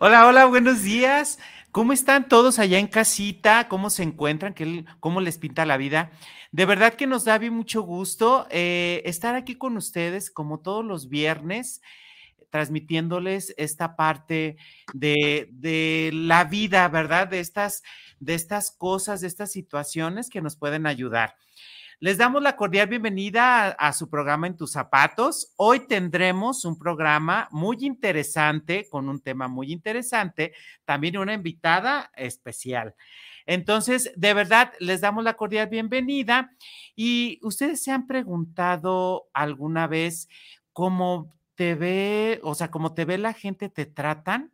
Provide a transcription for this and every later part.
Hola, hola, buenos días. ¿Cómo están todos allá en casita? ¿Cómo se encuentran? ¿Cómo les pinta la vida? De verdad que nos da mucho gusto eh, estar aquí con ustedes como todos los viernes, transmitiéndoles esta parte de, de la vida, ¿verdad? De estas, de estas cosas, de estas situaciones que nos pueden ayudar. Les damos la cordial bienvenida a, su programa En tus zapatos. Hoy tendremos un programa muy interesante, con un tema muy interesante, también una invitada especial. Entonces, de verdad, les damos la cordial bienvenida y ustedes se han preguntado alguna vez cómo te ve, o sea, cómo te ve la gente, te tratan.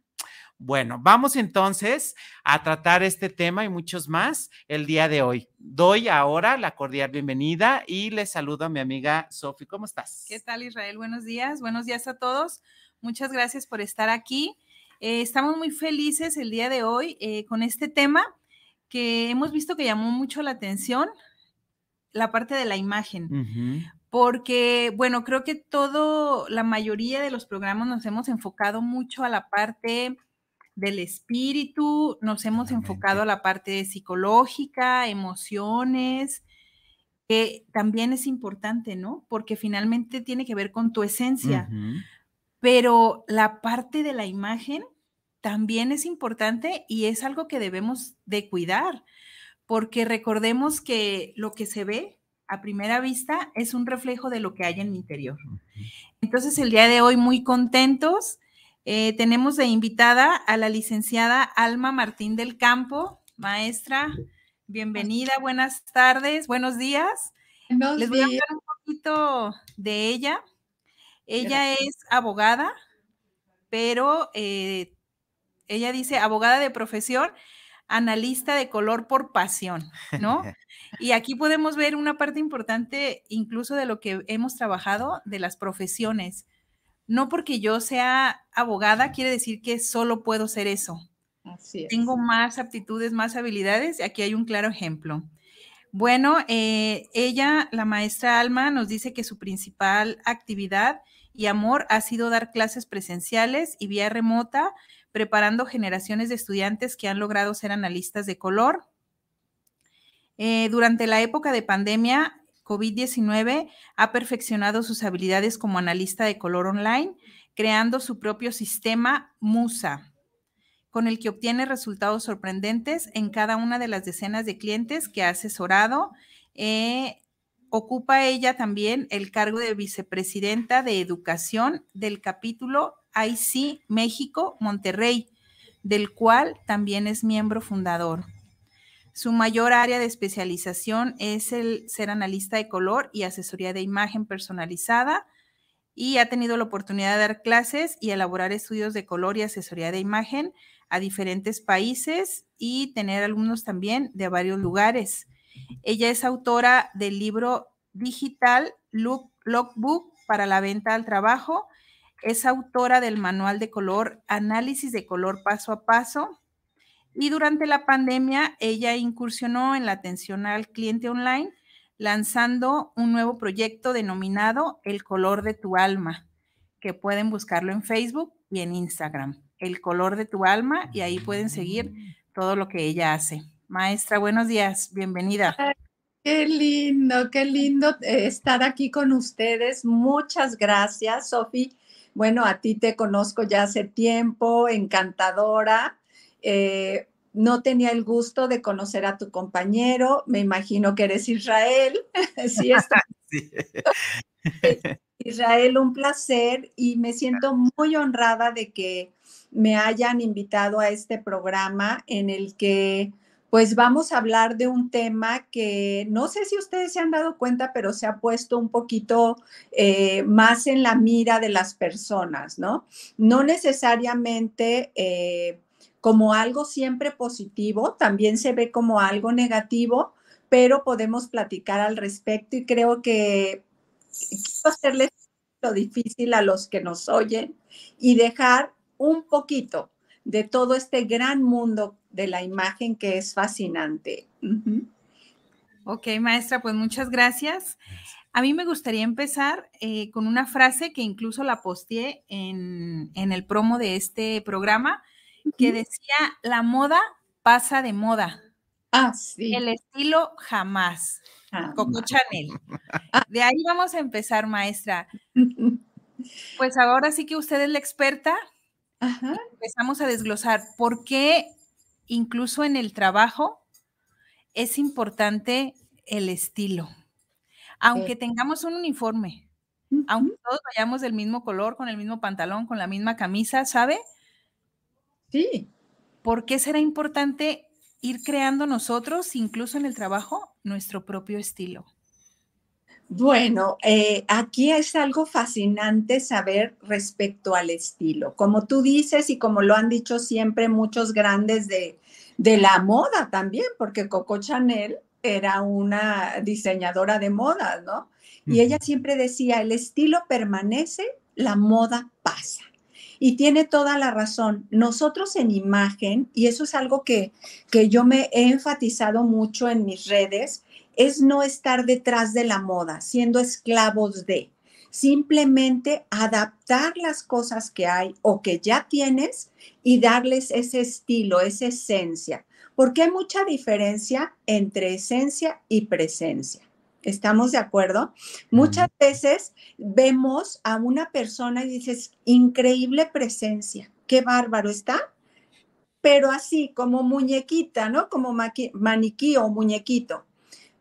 Bueno, vamos entonces a tratar este tema y muchos más el día de hoy. Doy ahora la cordial bienvenida y les saludo a mi amiga Sofi. ¿Cómo estás? ¿Qué tal Israel? Buenos días, buenos días a todos. Muchas gracias por estar aquí. Eh, estamos muy felices el día de hoy eh, con este tema que hemos visto que llamó mucho la atención, la parte de la imagen. porque, bueno, creo que todo, la mayoría de los programas nos hemos enfocado mucho a la parte del espíritu, nos hemos enfocado a la parte psicológica, emociones, que también es importante, ¿no? Porque finalmente tiene que ver con tu esencia. Pero la parte de la imagen también es importante y es algo que debemos de cuidar, porque recordemos que lo que se ve a primera vista es un reflejo de lo que hay en mi interior. Entonces, el día de hoy muy contentos eh, tenemos de invitada a la licenciada Alma Martín del Campo, maestra. Bienvenida, buenas tardes, buenos días. Les voy a hablar un poquito de ella. Ella es abogada, pero eh, ella dice abogada de profesión, analista de color por pasión, ¿no? y aquí podemos ver una parte importante incluso de lo que hemos trabajado de las profesiones no porque yo sea abogada quiere decir que solo puedo ser eso. Así Tengo más aptitudes, más habilidades. Aquí hay un claro ejemplo. Bueno, eh, ella, la maestra Alma, nos dice que su principal actividad y amor ha sido dar clases presenciales y vía remota, preparando generaciones de estudiantes que han logrado ser analistas de color. Eh, durante la época de pandemia, COVID-19 ha perfeccionado sus habilidades como analista de color online, creando su propio sistema Musa, con el que obtiene resultados sorprendentes en cada una de las decenas de clientes que ha asesorado. Eh, ocupa ella también el cargo de vicepresidenta de educación del capítulo IC México Monterrey, del cual también es miembro fundador. Su mayor área de especialización es el ser analista de color y asesoría de imagen personalizada y ha tenido la oportunidad de dar clases y elaborar estudios de color y asesoría de imagen a diferentes países y tener alumnos también de varios lugares. Ella es autora del libro digital Look, Logbook para la venta al trabajo. Es autora del manual de color, análisis de color paso a paso, y durante la pandemia, ella incursionó en la atención al cliente online, lanzando un nuevo proyecto denominado El color de tu alma, que pueden buscarlo en Facebook y en Instagram. El color de tu alma, y ahí pueden seguir todo lo que ella hace. Maestra, buenos días, bienvenida. qué lindo, qué lindo eh, estar aquí con ustedes. Muchas gracias, Sofi. Bueno, a ti te conozco ya hace tiempo, encantadora eh, no tenía el gusto de conocer a tu compañero, me imagino que eres Israel. sí, está. Israel, un placer y me siento muy honrada de que me hayan invitado a este programa en el que pues vamos a hablar de un tema que no sé si ustedes se han dado cuenta, pero se ha puesto un poquito eh, más en la mira de las personas, ¿no? No necesariamente... Eh, como algo siempre positivo, también se ve como algo negativo, pero podemos platicar al respecto y creo que quiero hacerles lo difícil a los que nos oyen y dejar un poquito de todo este gran mundo de la imagen que es fascinante. Ok, maestra, pues muchas gracias. A mí me gustaría empezar eh, con una frase que incluso la posteé en, en el promo de este programa, que decía, la moda pasa de moda. Ah, El estilo jamás. Coco Chanel. Ah. De ahí vamos a empezar, maestra. Pues ahora sí que usted es la experta. Empezamos a desglosar por qué incluso en el trabajo es importante el estilo. Aunque tengamos un uniforme, aunque todos vayamos del mismo color, con el mismo pantalón, con la misma camisa, ¿sabe? Sí. ¿Por qué será importante ir creando nosotros, incluso en el trabajo, nuestro propio estilo? Bueno, eh, aquí es algo fascinante saber respecto al estilo. Como tú dices y como lo han dicho siempre muchos grandes de, de la moda también, porque Coco Chanel era una diseñadora de modas, ¿no? Y ella siempre decía, el estilo permanece, la moda pasa. Y tiene toda la razón. Nosotros en imagen, y eso es algo que, que yo me he enfatizado mucho en mis redes, es no estar detrás de la moda, siendo esclavos de simplemente adaptar las cosas que hay o que ya tienes y darles ese estilo, esa esencia, porque hay mucha diferencia entre esencia y presencia. ¿Estamos de acuerdo? Muchas veces vemos a una persona y dices, increíble presencia, qué bárbaro está, pero así como muñequita, ¿no? Como maniquí o muñequito.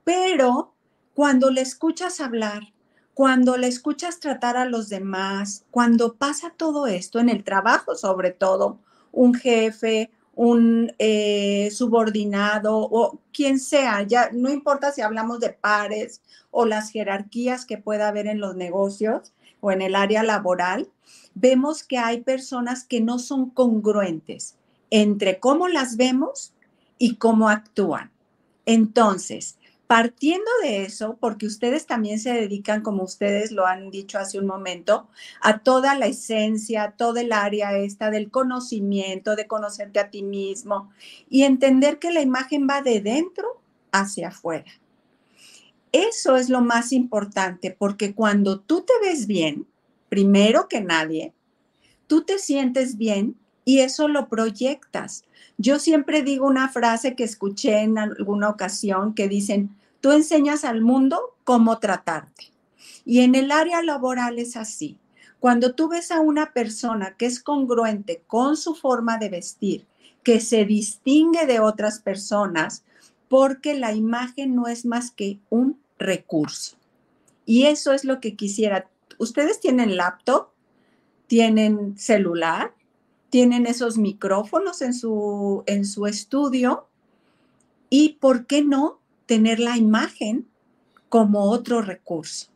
Pero cuando le escuchas hablar, cuando le escuchas tratar a los demás, cuando pasa todo esto en el trabajo, sobre todo, un jefe, un eh, subordinado o quien sea, ya no importa si hablamos de pares o las jerarquías que pueda haber en los negocios o en el área laboral, vemos que hay personas que no son congruentes entre cómo las vemos y cómo actúan. Entonces, Partiendo de eso, porque ustedes también se dedican, como ustedes lo han dicho hace un momento, a toda la esencia, a todo el área esta del conocimiento, de conocerte a ti mismo y entender que la imagen va de dentro hacia afuera. Eso es lo más importante, porque cuando tú te ves bien, primero que nadie, tú te sientes bien y eso lo proyectas. Yo siempre digo una frase que escuché en alguna ocasión que dicen, Tú enseñas al mundo cómo tratarte. Y en el área laboral es así. Cuando tú ves a una persona que es congruente con su forma de vestir, que se distingue de otras personas, porque la imagen no es más que un recurso. Y eso es lo que quisiera. Ustedes tienen laptop, tienen celular, tienen esos micrófonos en su, en su estudio. ¿Y por qué no tener la imagen como otro recurso.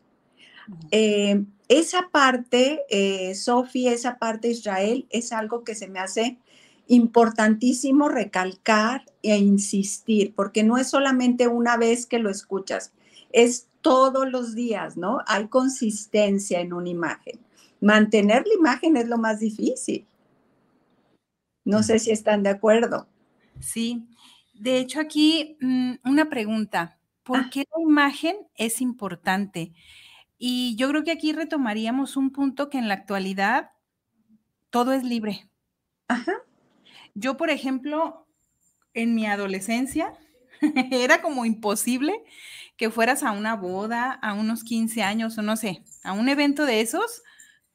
Eh, esa parte, eh, Sofi, esa parte Israel, es algo que se me hace importantísimo recalcar e insistir, porque no es solamente una vez que lo escuchas, es todos los días, ¿no? Hay consistencia en una imagen. Mantener la imagen es lo más difícil. No sé si están de acuerdo. Sí, de hecho, aquí mm, una pregunta. ¿Por ah. qué la imagen es importante? Y yo creo que aquí retomaríamos un punto que en la actualidad todo es libre. Yo, por ejemplo, en mi adolescencia era como imposible que fueras a una boda, a unos 15 años o no sé, a un evento de esos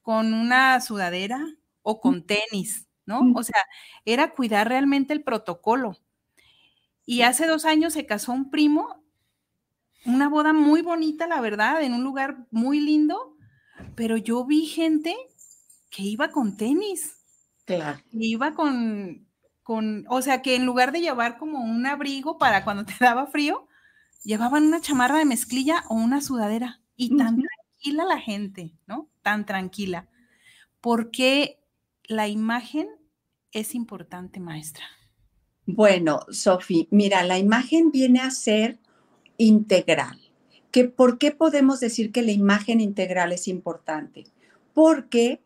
con una sudadera o con tenis, ¿no? O sea, era cuidar realmente el protocolo. Y hace dos años se casó un primo, una boda muy bonita, la verdad, en un lugar muy lindo, pero yo vi gente que iba con tenis. Claro. iba con, con, o sea, que en lugar de llevar como un abrigo para cuando te daba frío, llevaban una chamarra de mezclilla o una sudadera. Y tan tranquila la gente, ¿no? Tan tranquila. Porque la imagen es importante, maestra. Bueno, Sofi, mira, la imagen viene a ser integral. ¿Que ¿Por qué podemos decir que la imagen integral es importante? Porque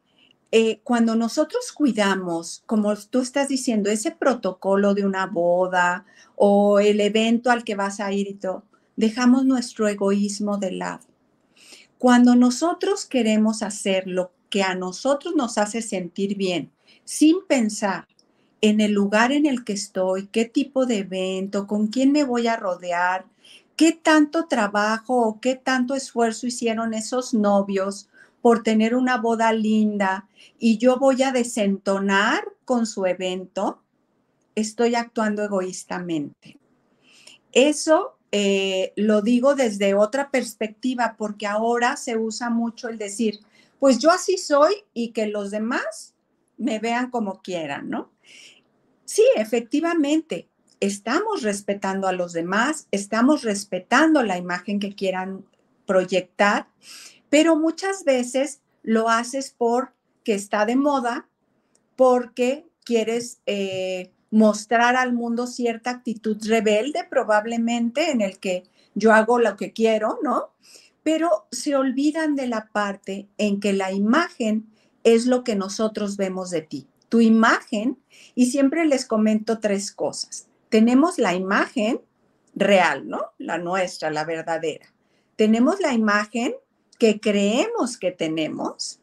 eh, cuando nosotros cuidamos, como tú estás diciendo, ese protocolo de una boda o el evento al que vas a ir y todo, dejamos nuestro egoísmo de lado. Cuando nosotros queremos hacer lo que a nosotros nos hace sentir bien, sin pensar en el lugar en el que estoy, qué tipo de evento, con quién me voy a rodear, qué tanto trabajo o qué tanto esfuerzo hicieron esos novios por tener una boda linda y yo voy a desentonar con su evento, estoy actuando egoístamente. Eso eh, lo digo desde otra perspectiva porque ahora se usa mucho el decir, pues yo así soy y que los demás me vean como quieran, ¿no? Sí, efectivamente, estamos respetando a los demás, estamos respetando la imagen que quieran proyectar, pero muchas veces lo haces porque está de moda, porque quieres eh, mostrar al mundo cierta actitud rebelde probablemente en el que yo hago lo que quiero, ¿no? Pero se olvidan de la parte en que la imagen es lo que nosotros vemos de ti tu imagen y siempre les comento tres cosas. Tenemos la imagen real, ¿no? La nuestra, la verdadera. Tenemos la imagen que creemos que tenemos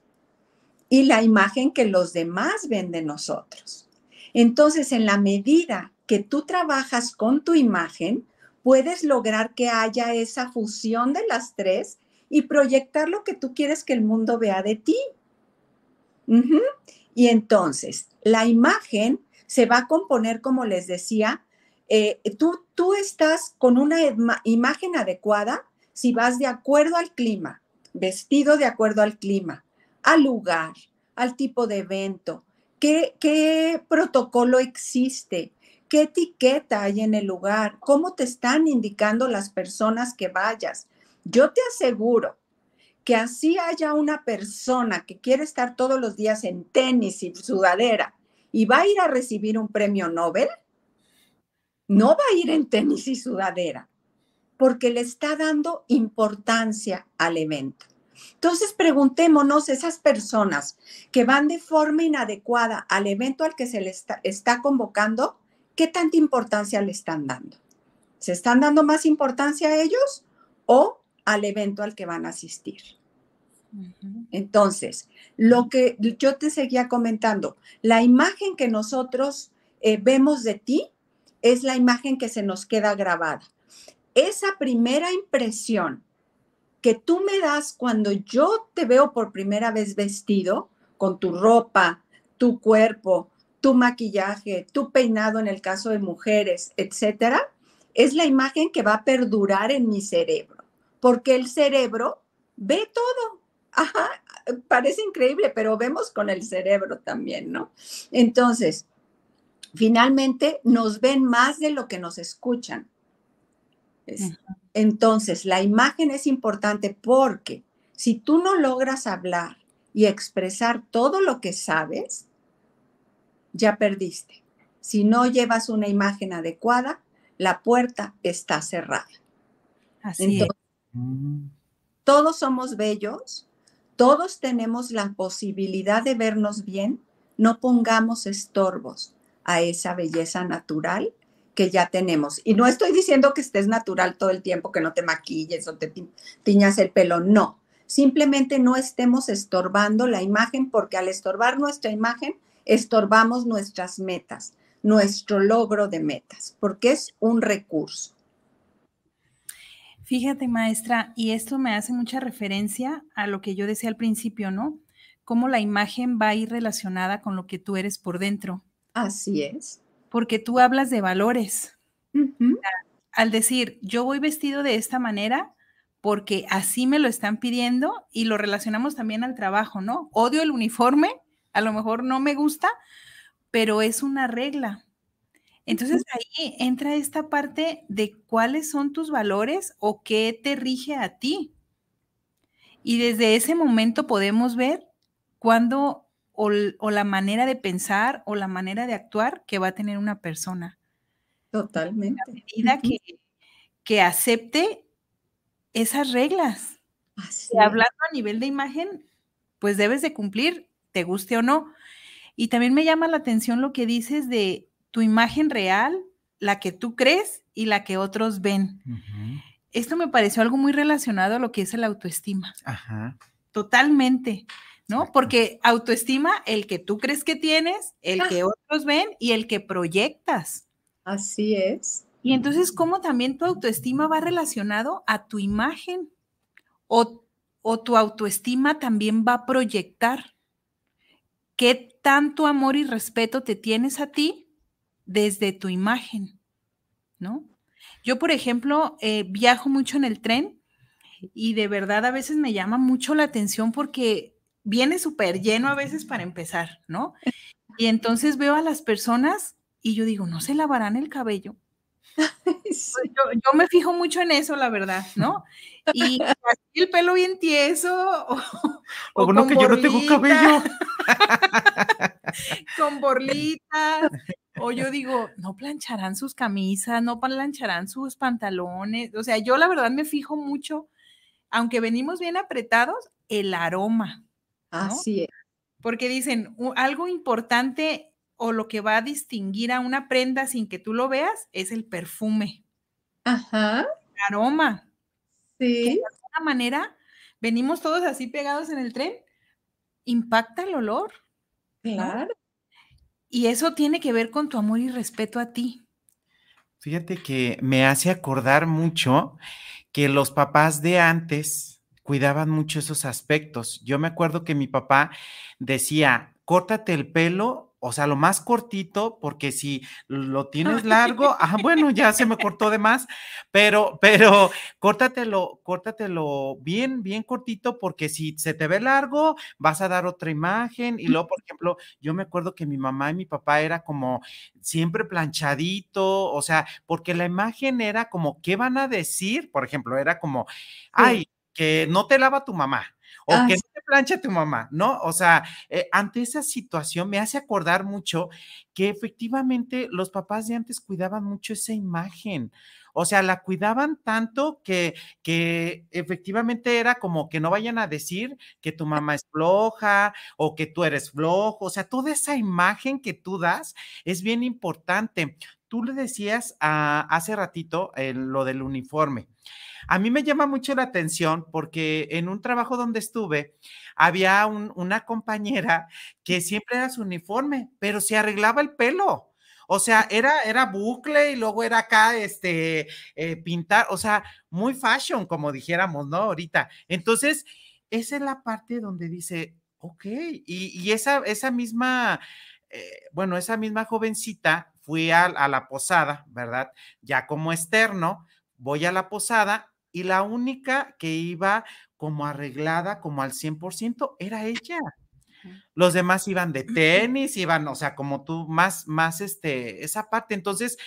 y la imagen que los demás ven de nosotros. Entonces, en la medida que tú trabajas con tu imagen, puedes lograr que haya esa fusión de las tres y proyectar lo que tú quieres que el mundo vea de ti. Y entonces, la imagen se va a componer, como les decía, eh, tú, tú estás con una imagen adecuada si vas de acuerdo al clima, vestido de acuerdo al clima, al lugar, al tipo de evento, qué protocolo existe, qué etiqueta hay en el lugar, cómo te están indicando las personas que vayas. Yo te aseguro que así haya una persona que quiere estar todos los días en tenis y sudadera y va a ir a recibir un premio Nobel, no va a ir en tenis y sudadera, porque le está dando importancia al evento. Entonces preguntémonos, esas personas que van de forma inadecuada al evento al que se les está, convocando, ¿qué tanta importancia le están dando? ¿Se están dando más importancia a ellos o al evento al que van a asistir. Entonces, lo que yo te seguía comentando, la imagen que nosotros eh, vemos de ti es la imagen que se nos queda grabada. Esa primera impresión que tú me das cuando yo te veo por primera vez vestido, con tu ropa, tu cuerpo, tu maquillaje, tu peinado en el caso de mujeres, etcétera, es la imagen que va a perdurar en mi cerebro porque el cerebro ve todo. Ajá, parece increíble, pero vemos con el cerebro también, ¿no? Entonces, finalmente nos ven más de lo que nos escuchan. Entonces, la imagen es importante porque si tú no logras hablar y expresar todo lo que sabes, ya perdiste. Si no llevas una imagen adecuada, la puerta está cerrada. Así es. Mm. Todos somos bellos, todos tenemos la posibilidad de vernos bien, no pongamos estorbos a esa belleza natural que ya tenemos. Y no estoy diciendo que estés natural todo el tiempo, que no te maquilles o te tiñas el pelo, no. Simplemente no estemos estorbando la imagen porque al estorbar nuestra imagen, estorbamos nuestras metas, nuestro logro de metas, porque es un recurso. Fíjate, maestra, y esto me hace mucha referencia a lo que yo decía al principio, ¿no? Cómo la imagen va a ir relacionada con lo que tú eres por dentro. Así es. Porque tú hablas de valores. Al decir, yo voy vestido de esta manera porque así me lo están pidiendo y lo relacionamos también al trabajo, ¿no? Odio el uniforme, a lo mejor no me gusta, pero es una regla. Entonces ahí entra esta parte de cuáles son tus valores o qué te rige a ti. Y desde ese momento podemos ver cuándo o, la manera de pensar o la manera de actuar que va a tener una persona. Totalmente. A medida que, que acepte esas reglas. Así hablando a nivel de imagen, pues debes de cumplir, te guste o no. Y también me llama la atención lo que dices de tu imagen real, la que tú crees y la que otros ven. Esto me pareció algo muy relacionado a lo que es el autoestima. Ajá. Totalmente. ¿no? Porque autoestima, el que tú crees que tienes, el ah. que otros ven y el que proyectas. Así es. Y entonces, ¿cómo también tu autoestima va relacionado a tu imagen? O, o tu autoestima también va a proyectar. ¿Qué tanto amor y respeto te tienes a ti desde tu imagen, ¿no? Yo, por ejemplo, eh, viajo mucho en el tren y de verdad a veces me llama mucho la atención porque viene súper lleno a veces para empezar, ¿no? Y entonces veo a las personas y yo digo, ¿no se lavarán el cabello? Pues, yo, me fijo mucho en eso, la verdad, ¿no? Y el pelo bien tieso. O, que yo no tengo cabello. con borlitas. O yo digo, no plancharán sus camisas, no plancharán sus pantalones. O sea, yo la verdad me fijo mucho, aunque venimos bien apretados, el aroma. Así es. Porque dicen, algo importante o lo que va a distinguir a una prenda sin que tú lo veas es el perfume. Ajá. El aroma. Sí. de alguna manera venimos todos así pegados en el tren, impacta el olor. Claro. Y eso tiene que ver con tu amor y respeto a ti. Fíjate que me hace acordar mucho que los papás de antes cuidaban mucho esos aspectos. Yo me acuerdo que mi papá decía, córtate el pelo o sea, lo más cortito, porque si lo tienes largo, ah, bueno, ya se me cortó de más, pero, pero córtatelo, córtatelo bien, bien cortito, porque si se te ve largo, vas a dar otra imagen. Y luego, por ejemplo, yo me acuerdo que mi mamá y mi papá era como siempre planchadito, o sea, porque la imagen era como, ¿qué van a decir? Por ejemplo, era como, ay, que no te lava tu mamá o ah, que se te plancha tu mamá, ¿no? O sea, eh, ante esa situación me hace acordar mucho que efectivamente los papás de antes cuidaban mucho esa imagen. O sea, la cuidaban tanto que, que efectivamente era como que no vayan a decir que tu ah. mamá es floja o que tú eres flojo. O sea, toda esa imagen que tú das es bien importante. Tú le decías ah, hace ratito eh, lo del uniforme. A mí me llama mucho la atención porque en un trabajo donde estuve había una compañera que siempre era su uniforme, pero se arreglaba el pelo. O sea, era, era bucle y luego era acá, este, eh, pintar, o sea, muy fashion, como dijéramos, ¿no? Ahorita. Entonces, esa es la parte donde dice, ok, y, esa, esa misma, eh, bueno, esa misma jovencita, fui a, a la posada, ¿verdad? Ya como externo, voy a la posada y la única que iba como arreglada, como al 100%, era ella. Los demás iban de tenis, iban, o sea, como tú, más, más, este, esa parte. Entonces,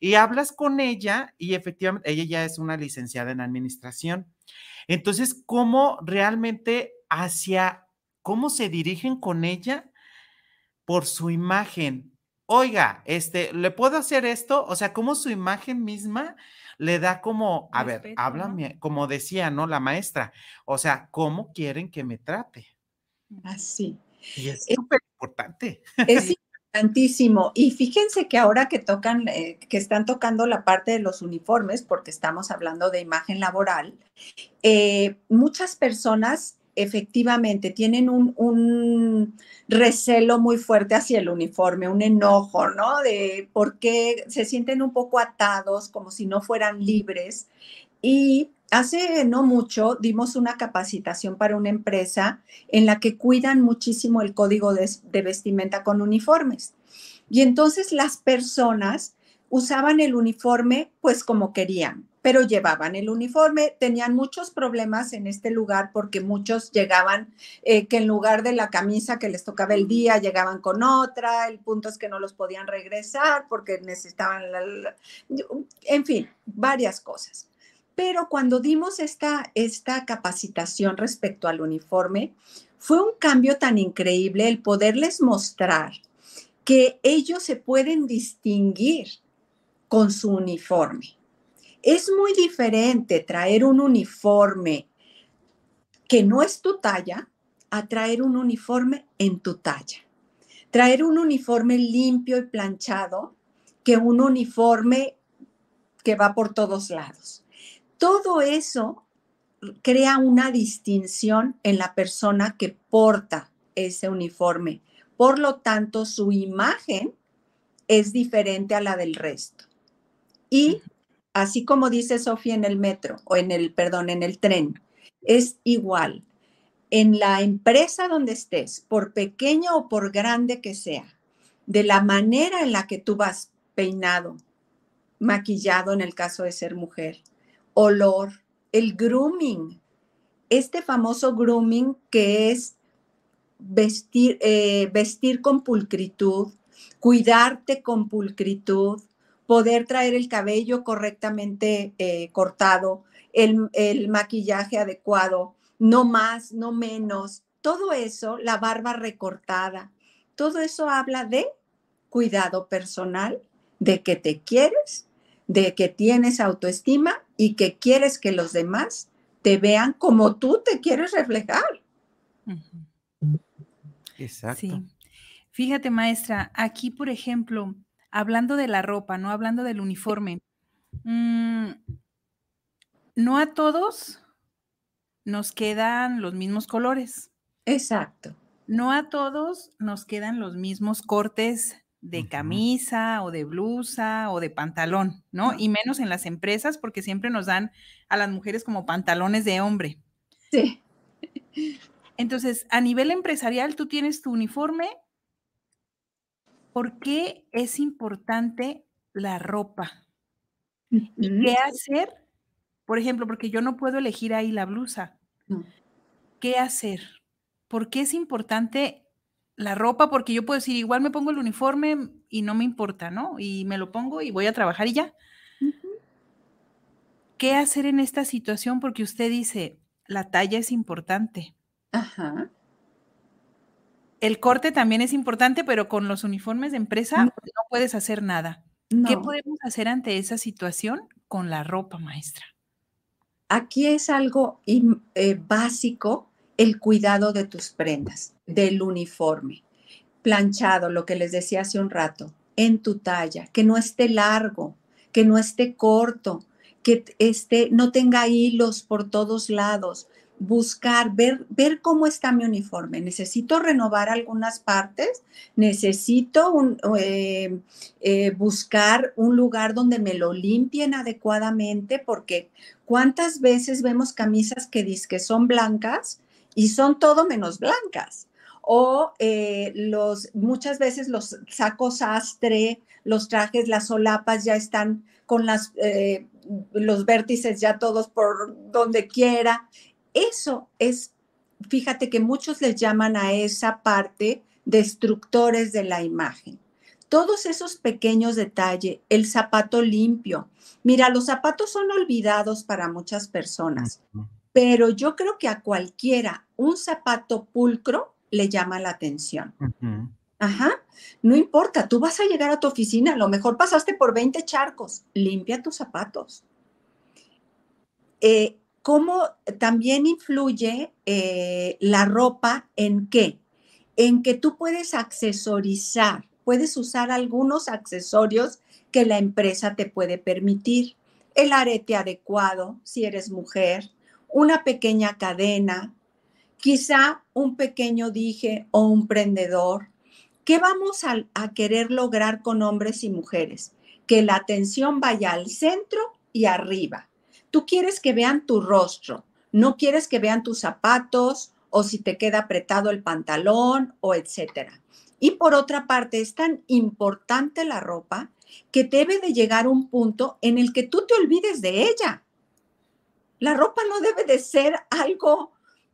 y hablas con ella y efectivamente, ella ya es una licenciada en administración. Entonces, ¿cómo realmente hacia, cómo se dirigen con ella por su imagen? Oiga, este, ¿le puedo hacer esto? O sea, ¿cómo su imagen misma? le da como, a ver, háblame, como decía, ¿no? La maestra, o sea, ¿cómo quieren que me trate? Así. Ah, y es e súper importante. Es importantísimo. Y fíjense que ahora que tocan, eh, que están tocando la parte de los uniformes, porque estamos hablando de imagen laboral, eh, muchas personas efectivamente tienen un, recelo muy fuerte hacia el uniforme, un enojo, ¿no? De por qué se sienten un poco atados, como si no fueran libres. Y hace no mucho dimos una capacitación para una empresa en la que cuidan muchísimo el código de, de vestimenta con uniformes. Y entonces las personas usaban el uniforme pues como querían, pero llevaban el uniforme. Tenían muchos problemas en este lugar porque muchos llegaban eh, que en lugar de la camisa que les tocaba el día, llegaban con otra. El punto es que no los podían regresar porque necesitaban, en fin, varias cosas. Pero cuando dimos esta, esta capacitación respecto al uniforme, fue un cambio tan increíble el poderles mostrar que ellos se pueden distinguir con su uniforme es muy diferente traer un uniforme que no es tu talla a traer un uniforme en tu talla. Traer un uniforme limpio y planchado que un uniforme que va por todos lados. Todo eso crea una distinción en la persona que porta ese uniforme. Por lo tanto, su imagen es diferente a la del resto. Y así como dice Sofía en el metro, o en el, perdón, en el tren, es igual. En la empresa donde estés, por pequeño o por grande que sea, de la manera en la que tú vas peinado, maquillado en el caso de ser mujer, olor, el grooming, este famoso grooming que es vestir, eh, vestir con pulcritud, cuidarte con pulcritud, poder traer el cabello correctamente eh, cortado, el, maquillaje adecuado, no más, no menos, todo eso, la barba recortada, todo eso habla de cuidado personal, de que te quieres, de que tienes autoestima y que quieres que los demás te vean como tú te quieres reflejar. Exacto. Fíjate, maestra, aquí, por ejemplo, hablando de la ropa, ¿no? Hablando del uniforme. Mm, no a todos nos quedan los mismos colores. Exacto. No a todos nos quedan los mismos cortes de camisa o de blusa o de pantalón, ¿no? Ah. Y menos en las empresas porque siempre nos dan a las mujeres como pantalones de hombre. Sí. Entonces, a nivel empresarial, tú tienes tu uniforme ¿por qué es importante la ropa? ¿Y qué hacer? Por ejemplo, porque yo no puedo elegir ahí la blusa. ¿Qué hacer? ¿Por qué es importante la ropa? Porque yo puedo decir, igual me pongo el uniforme y no me importa, ¿no? Y me lo pongo y voy a trabajar y ya. ¿Qué hacer en esta situación? Porque usted dice, la talla es importante. Ajá. El corte también es importante, pero con los uniformes de empresa no, puedes hacer nada. ¿Qué podemos hacer ante esa situación con la ropa, maestra? Aquí es algo eh, básico el cuidado de tus prendas, del uniforme, planchado, lo que les decía hace un rato, en tu talla, que no esté largo, que no esté corto, que esté, no tenga hilos por todos lados, buscar, ver, ver cómo está mi uniforme. Necesito renovar algunas partes, necesito un, eh, eh, buscar un lugar donde me lo limpien adecuadamente, porque cuántas veces vemos camisas que dicen que son blancas y son todo menos blancas. O eh, los, muchas veces los sacos sastre, los trajes, las solapas ya están con las, los vértices ya todos por donde quiera eso es, fíjate que muchos les llaman a esa parte destructores de la imagen. Todos esos pequeños detalles, el zapato limpio. Mira, los zapatos son olvidados para muchas personas, pero yo creo que a cualquiera un zapato pulcro le llama la atención. Ajá, no importa, tú vas a llegar a tu oficina, a lo mejor pasaste por 20 charcos, limpia tus zapatos. Eh, cómo también influye eh, la ropa en qué? En que tú puedes accesorizar, puedes usar algunos accesorios que la empresa te puede permitir. El arete adecuado, si eres mujer, una pequeña cadena, quizá un pequeño dije o un prendedor. ¿Qué vamos a querer lograr con hombres y mujeres? Que la atención vaya al centro y arriba Tú quieres que vean tu rostro, no quieres que vean tus zapatos o si te queda apretado el pantalón o etcétera. Y por otra parte, es tan importante la ropa que debe de llegar un punto en el que tú te olvides de ella. La ropa no debe de ser algo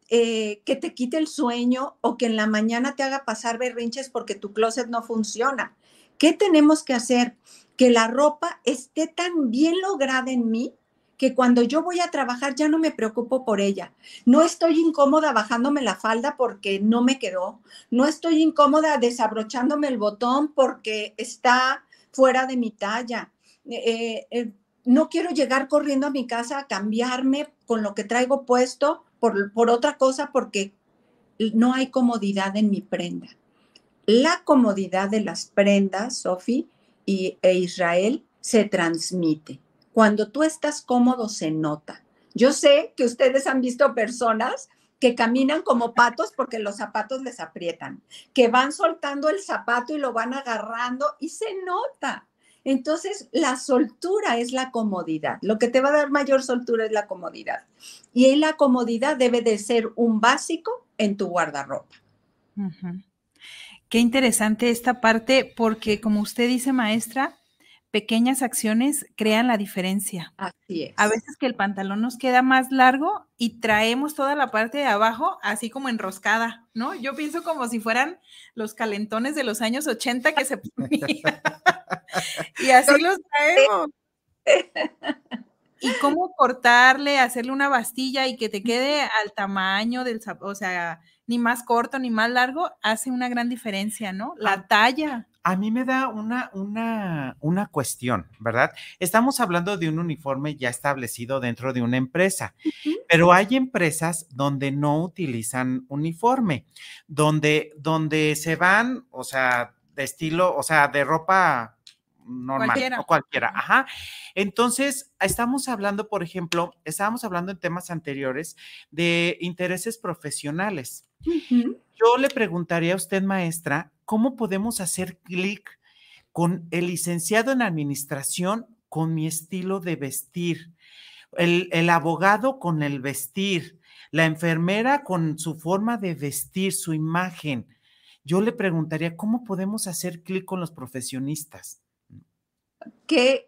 eh, que te quite el sueño o que en la mañana te haga pasar berrinches porque tu closet no funciona. ¿Qué tenemos que hacer? Que la ropa esté tan bien lograda en mí que cuando yo voy a trabajar ya no me preocupo por ella. No estoy incómoda bajándome la falda porque no me quedó. No estoy incómoda desabrochándome el botón porque está fuera de mi talla. Eh, eh, eh, no quiero llegar corriendo a mi casa a cambiarme con lo que traigo puesto por, por otra cosa porque no hay comodidad en mi prenda. La comodidad de las prendas, Sofi e Israel, se transmite cuando tú estás cómodo se nota. Yo sé que ustedes han visto personas que caminan como patos porque los zapatos les aprietan, que van soltando el zapato y lo van agarrando y se nota. Entonces, la soltura es la comodidad. Lo que te va a dar mayor soltura es la comodidad. Y la comodidad debe de ser un básico en tu guardarropa. Qué interesante esta parte porque, como usted dice, maestra, pequeñas acciones crean la diferencia. Así es. A veces que el pantalón nos queda más largo y traemos toda la parte de abajo así como enroscada, ¿no? Yo pienso como si fueran los calentones de los años 80 que se ponían. y así los traemos. y cómo cortarle, hacerle una bastilla y que te quede al tamaño del, o sea, ni más corto ni más largo, hace una gran diferencia, ¿no? La talla a mí me da una, una, una cuestión, ¿verdad? Estamos hablando de un uniforme ya establecido dentro de una empresa, pero hay empresas donde no utilizan uniforme, donde, donde se van, o sea, de estilo, o sea, de ropa normal cualquiera. o cualquiera. Ajá. Entonces, estamos hablando, por ejemplo, estábamos hablando en temas anteriores de intereses profesionales. Yo le preguntaría a usted, maestra, ¿cómo podemos hacer clic con el licenciado en administración, con mi estilo de vestir? El, abogado con el vestir, la enfermera con su forma de vestir, su imagen. Yo le preguntaría, ¿cómo podemos hacer clic con los profesionistas? Qué,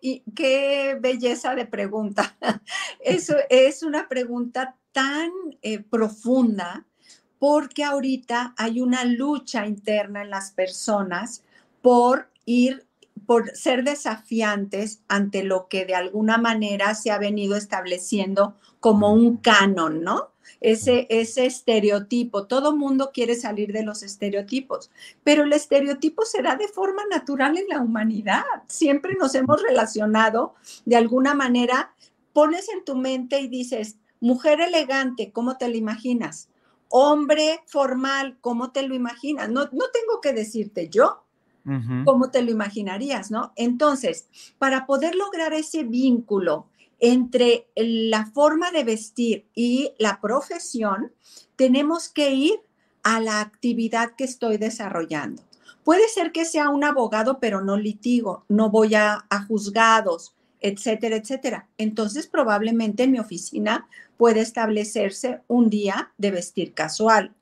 belleza de pregunta. Eso es una pregunta tan eh, profunda porque ahorita hay una lucha interna en las personas por ir, por ser desafiantes ante lo que de alguna manera se ha venido estableciendo como un canon, ¿no? Ese, ese estereotipo. Todo mundo quiere salir de los estereotipos, pero el estereotipo será de forma natural en la humanidad. Siempre nos hemos relacionado de alguna manera. Pones en tu mente y dices, mujer elegante, ¿cómo te la imaginas? hombre formal, ¿cómo te lo imaginas? No, tengo que decirte yo, ¿cómo te lo imaginarías, no? Entonces, para poder lograr ese vínculo entre la forma de vestir y la profesión, tenemos que ir a la actividad que estoy desarrollando. Puede ser que sea un abogado, pero no litigo, no voy a, a juzgados, etcétera, etcétera. Entonces, probablemente en mi oficina puede establecerse un día de vestir casual.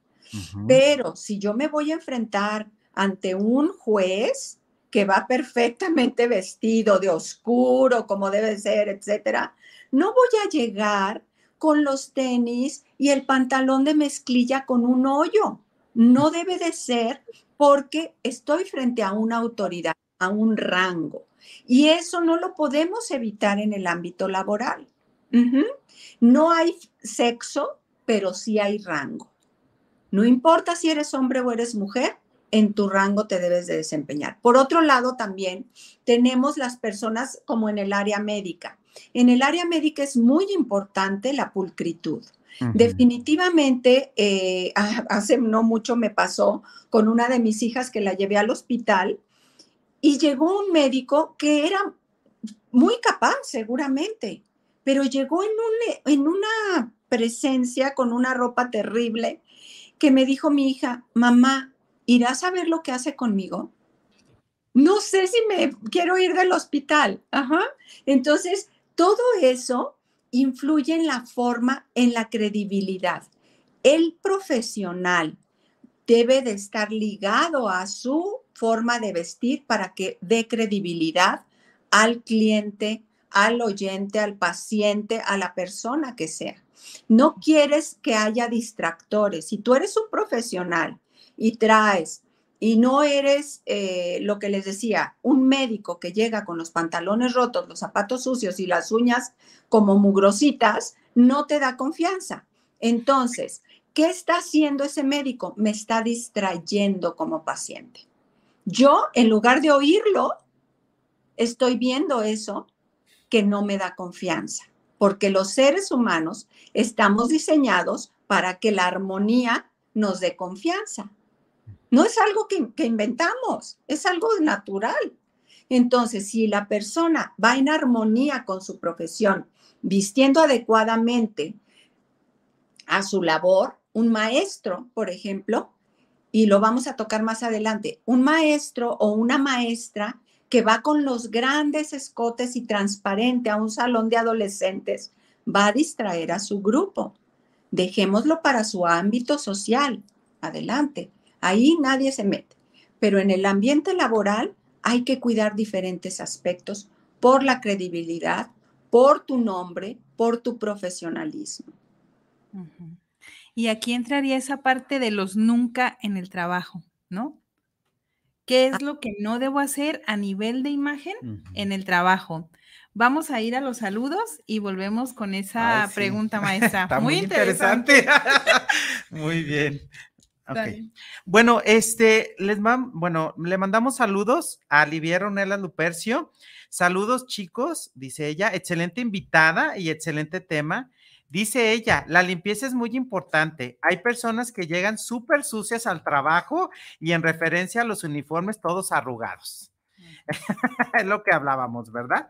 Pero si yo me voy a enfrentar ante un juez que va perfectamente vestido de oscuro, como debe ser, etcétera, no voy a llegar con los tenis y el pantalón de mezclilla con un hoyo. No debe de ser porque estoy frente a una autoridad, a un rango. Y eso no lo podemos evitar en el ámbito laboral. No hay sexo, pero sí hay rango. No importa si eres hombre o eres mujer, en tu rango te debes de desempeñar. Por otro lado, también tenemos las personas como en el área médica. En el área médica es muy importante la pulcritud. Definitivamente, eh, hace no mucho me pasó con una de mis hijas que la llevé al hospital y llegó un médico que era muy capaz, seguramente, pero llegó en, un, e, en una presencia con una ropa terrible que me dijo mi hija, mamá, ¿irás a ver lo que hace conmigo? No sé si me quiero ir del hospital. Ajá. Entonces, todo eso influye en la forma, en la credibilidad. El profesional debe de estar ligado a su forma de vestir para que dé credibilidad al cliente, al oyente, al paciente, a la persona que sea. No quieres que haya distractores. Si tú eres un profesional y traes y no eres eh, lo que les decía, un médico que llega con los pantalones rotos, los zapatos sucios y las uñas como mugrositas, no te da confianza. Entonces, ¿qué está haciendo ese médico? Me está distrayendo como paciente. Yo, en lugar de oírlo, estoy viendo eso que no me da confianza, porque los seres humanos estamos diseñados para que la armonía nos dé confianza. No es algo que, inventamos, es algo natural. Entonces, si la persona va en armonía con su profesión, vistiendo adecuadamente a su labor, un maestro, por ejemplo, y lo vamos a tocar más adelante, un maestro o una maestra que va con los grandes escotes y transparente a un salón de adolescentes, va a distraer a su grupo. Dejémoslo para su ámbito social. Adelante. Ahí nadie se mete. Pero en el ambiente laboral hay que cuidar diferentes aspectos por la credibilidad, por tu nombre, por tu profesionalismo. Y aquí entraría esa parte de los nunca en el trabajo, ¿no? ¿Qué ah. es lo que no debo hacer a nivel de imagen en el trabajo? Vamos a ir a los saludos y volvemos con esa pregunta maestra. muy, interesante. muy bien. Bueno, este, les bueno, le mandamos saludos a Olivier Ronela Lupercio. Saludos, chicos, dice ella. Excelente invitada y excelente tema. Dice ella, la limpieza es muy importante. Hay personas que llegan súper sucias al trabajo y en referencia a los uniformes todos arrugados. es lo que hablábamos, ¿verdad?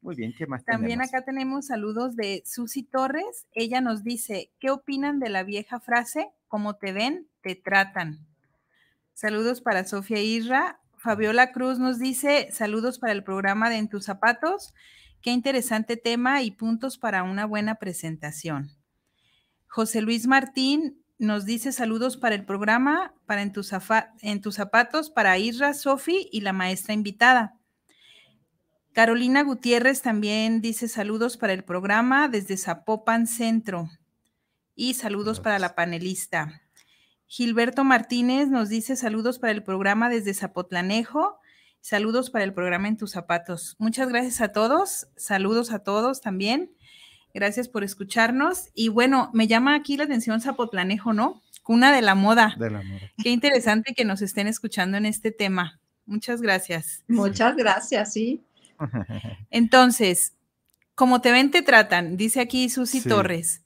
Muy bien, ¿qué más También acá tenemos saludos de Susy Torres. Ella nos dice, ¿qué opinan de la vieja frase? ¿Cómo te ven, te tratan. Saludos para Sofía Irra. Fabiola Cruz nos dice, saludos para el programa de En tus zapatos. Qué interesante tema y puntos para una buena presentación. José Luis Martín nos dice saludos para el programa, para en tus, zapatos, para Irra Sofi y la maestra invitada. Carolina Gutiérrez también dice saludos para el programa desde Zapopan Centro y saludos para la panelista. Gilberto Martínez nos dice saludos para el programa desde Zapotlanejo Saludos para el programa En tus zapatos. Muchas gracias a todos. Saludos a todos también. Gracias por escucharnos. Y bueno, me llama aquí la atención Zapotlanejo, ¿no? Cuna de la moda. De la moda. Qué interesante que nos estén escuchando en este tema. Muchas gracias. Muchas gracias, sí. Entonces, como te ven, te tratan, dice aquí Susi Torres.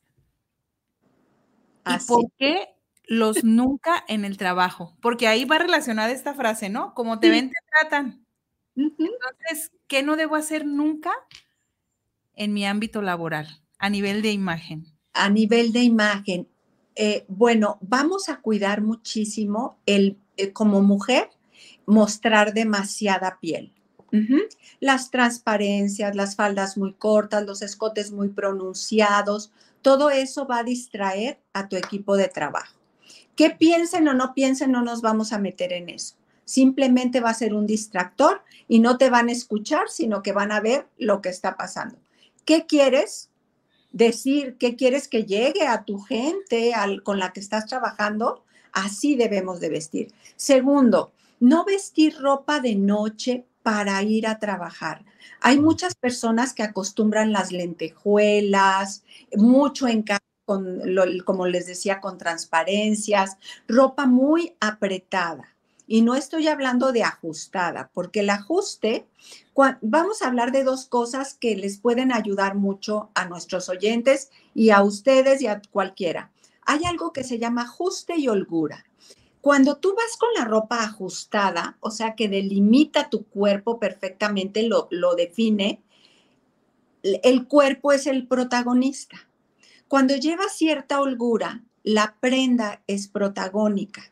¿Y por qué los nunca en el trabajo, porque ahí va relacionada esta frase, ¿no? Como te ven, te tratan. Entonces, ¿qué no debo hacer nunca en mi ámbito laboral a nivel de imagen? A nivel de imagen. Eh, bueno, vamos a cuidar muchísimo el, eh, como mujer, mostrar demasiada piel. Las transparencias, las faldas muy cortas, los escotes muy pronunciados, todo eso va a distraer a tu equipo de trabajo. ¿Qué piensen o no piensen, no nos vamos a meter en eso. Simplemente va a ser un distractor y no te van a escuchar, sino que van a ver lo que está pasando. ¿Qué quieres decir? ¿Qué quieres que llegue a tu gente con la que estás trabajando? Así debemos de vestir. Segundo, no vestir ropa de noche para ir a trabajar. Hay muchas personas que acostumbran las lentejuelas, mucho casa como les decía, con transparencias, ropa muy apretada. Y no estoy hablando de ajustada, porque el ajuste, vamos a hablar de dos cosas que les pueden ayudar mucho a nuestros oyentes y a ustedes y a cualquiera. Hay algo que se llama ajuste y holgura. Cuando tú vas con la ropa ajustada, o sea, que delimita tu cuerpo perfectamente, lo define, el cuerpo es el protagonista cuando lleva cierta holgura, la prenda es protagónica.